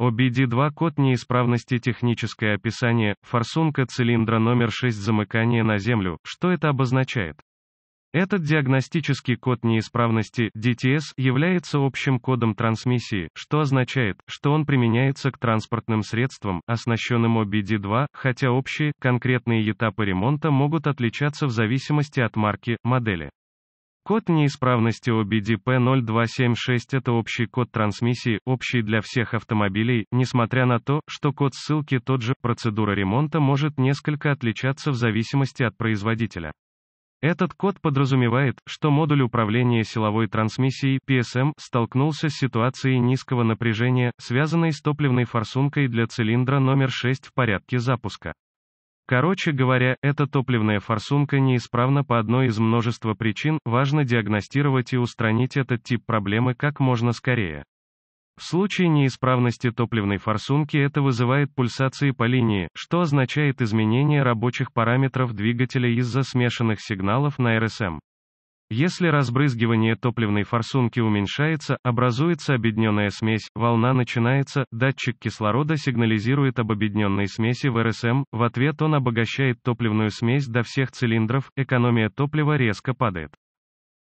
OBD2 код неисправности техническое описание, форсунка цилиндра номер 6 замыкание на землю, что это обозначает? Этот диагностический код неисправности, DTS, является общим кодом трансмиссии, что означает, что он применяется к транспортным средствам, оснащенным OBD2, хотя общие, конкретные этапы ремонта могут отличаться в зависимости от марки, модели. Код неисправности OBDP0276 – это общий код трансмиссии, общий для всех автомобилей, несмотря на то, что код ссылки тот же, процедура ремонта может несколько отличаться в зависимости от производителя. Этот код подразумевает, что модуль управления силовой трансмиссией PSM столкнулся с ситуацией низкого напряжения, связанной с топливной форсункой для цилиндра номер 6 в порядке запуска. Короче говоря, эта топливная форсунка неисправна по одной из множества причин, важно диагностировать и устранить этот тип проблемы как можно скорее. В случае неисправности топливной форсунки это вызывает пульсации по линии, что означает изменение рабочих параметров двигателя из-за смешанных сигналов на РСМ. Если разбрызгивание топливной форсунки уменьшается, образуется обедненная смесь, волна начинается, датчик кислорода сигнализирует об обедненной смеси в РСМ, в ответ он обогащает топливную смесь до всех цилиндров, экономия топлива резко падает.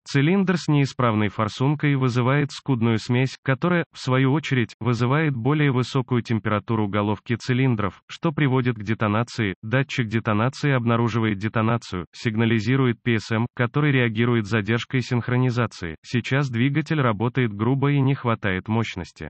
Цилиндр с неисправной форсункой вызывает скудную смесь, которая, в свою очередь, вызывает более высокую температуру головки цилиндров, что приводит к детонации. Датчик детонации обнаруживает детонацию, сигнализирует PSM, который реагирует задержкой синхронизации. Сейчас двигатель работает грубо и не хватает мощности.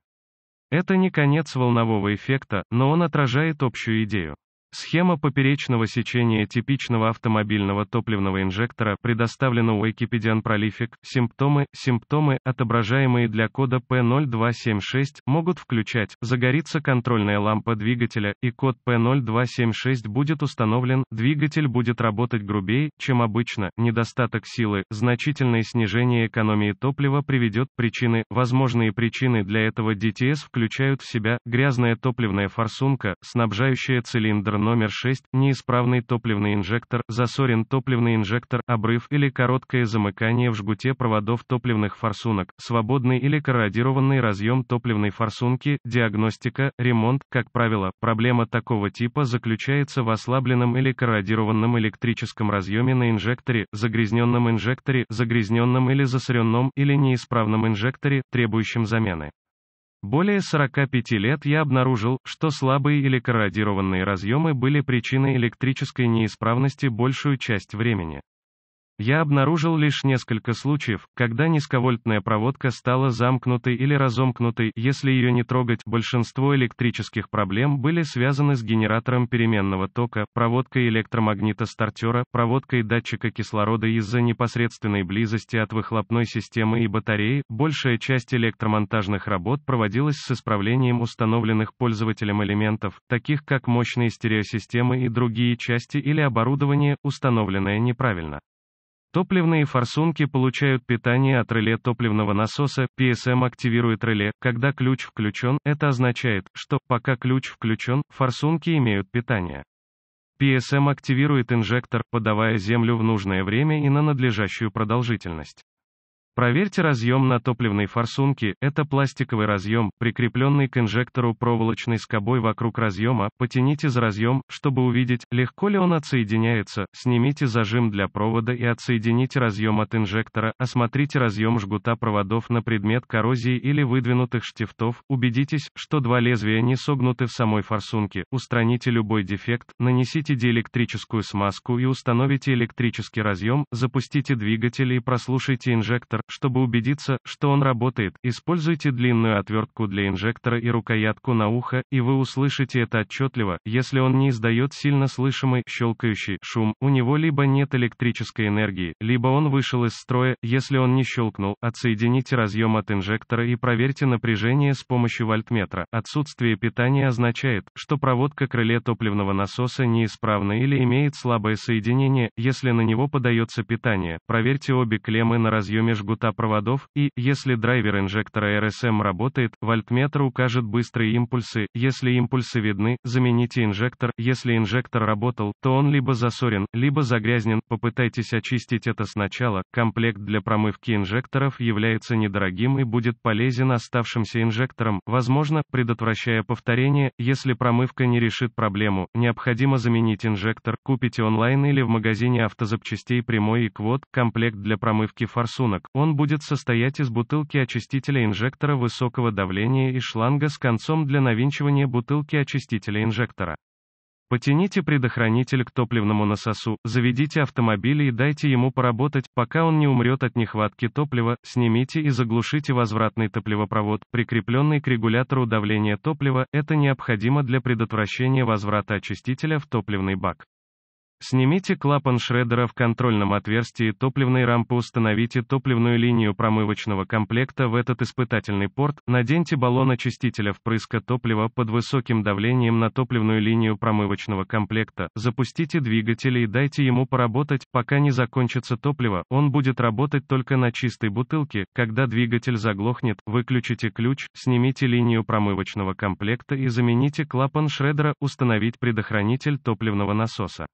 Это не конец волнового эффекта, но он отражает общую идею. Схема поперечного сечения типичного автомобильного топливного инжектора предоставлена у Wikipedia Prolific. Симптомы, симптомы, отображаемые для кода P0276, могут включать, загорится контрольная лампа двигателя, и код P0276 будет установлен, двигатель будет работать грубее, чем обычно, недостаток силы, значительное снижение экономии топлива приведет, причины, возможные причины для этого DTS включают в себя, грязная топливная форсунка, снабжающая цилиндр номер 6 – неисправный топливный инжектор, засорен топливный инжектор, обрыв или короткое замыкание в жгуте проводов топливных форсунок, свободный или корродированный разъем топливной форсунки, диагностика, ремонт, как правило, проблема такого типа заключается в ослабленном или корродированном электрическом разъеме на инжекторе, загрязненном инжекторе, загрязненном или засоренном или неисправном инжекторе, требующем замены. Более 45 лет я обнаружил, что слабые или корродированные разъемы были причиной электрической неисправности большую часть времени. Я обнаружил лишь несколько случаев, когда низковольтная проводка стала замкнутой или разомкнутой, если ее не трогать. Большинство электрических проблем были связаны с генератором переменного тока, проводкой электромагнита-стартера, проводкой датчика кислорода из-за непосредственной близости от выхлопной системы и батареи. Большая часть электромонтажных работ проводилась с исправлением установленных пользователем элементов, таких как мощные стереосистемы и другие части или оборудование, установленное неправильно. Топливные форсунки получают питание от реле топливного насоса, PSM активирует реле, когда ключ включен, это означает, что, пока ключ включен, форсунки имеют питание. PSM активирует инжектор, подавая землю в нужное время и на надлежащую продолжительность. Проверьте разъем на топливной форсунке, это пластиковый разъем, прикрепленный к инжектору проволочной скобой вокруг разъема, потяните за разъем, чтобы увидеть, легко ли он отсоединяется, снимите зажим для провода и отсоедините разъем от инжектора, осмотрите разъем жгута проводов на предмет коррозии или выдвинутых штифтов, убедитесь, что два лезвия не согнуты в самой форсунке, устраните любой дефект, нанесите диэлектрическую смазку и установите электрический разъем, запустите двигатель и прослушайте инжектор, чтобы убедиться, что он работает, используйте длинную отвертку для инжектора и рукоятку на ухо, и вы услышите это отчетливо, если он не издает сильно слышимый, щелкающий, шум, у него либо нет электрической энергии, либо он вышел из строя, если он не щелкнул, отсоедините разъем от инжектора и проверьте напряжение с помощью вольтметра. Отсутствие питания означает, что проводка крыле топливного насоса неисправна или имеет слабое соединение, если на него подается питание. Проверьте обе клеммы на разъеме жгута высота проводов, и, если драйвер инжектора RSM работает, вольтметр укажет быстрые импульсы, если импульсы видны, замените инжектор, если инжектор работал, то он либо засорен, либо загрязнен, попытайтесь очистить это сначала, комплект для промывки инжекторов является недорогим и будет полезен оставшимся инжекторам, возможно, предотвращая повторение, если промывка не решит проблему, необходимо заменить инжектор, купите онлайн или в магазине автозапчастей прямой и квот, комплект для промывки форсунок, он он будет состоять из бутылки очистителя инжектора высокого давления и шланга с концом для навинчивания бутылки очистителя инжектора. Потяните предохранитель к топливному насосу, заведите автомобиль и дайте ему поработать, пока он не умрет от нехватки топлива, снимите и заглушите возвратный топливопровод, прикрепленный к регулятору давления топлива, это необходимо для предотвращения возврата очистителя в топливный бак. Снимите клапан шредера в контрольном отверстии топливной рампы, установите топливную линию промывочного комплекта в этот испытательный порт, наденьте баллон очистителя впрыска топлива под высоким давлением на топливную линию промывочного комплекта, запустите двигатель и дайте ему поработать, пока не закончится топливо, он будет работать только на чистой бутылке, когда двигатель заглохнет, выключите ключ, снимите линию промывочного комплекта и замените клапан шредера, установить предохранитель топливного насоса.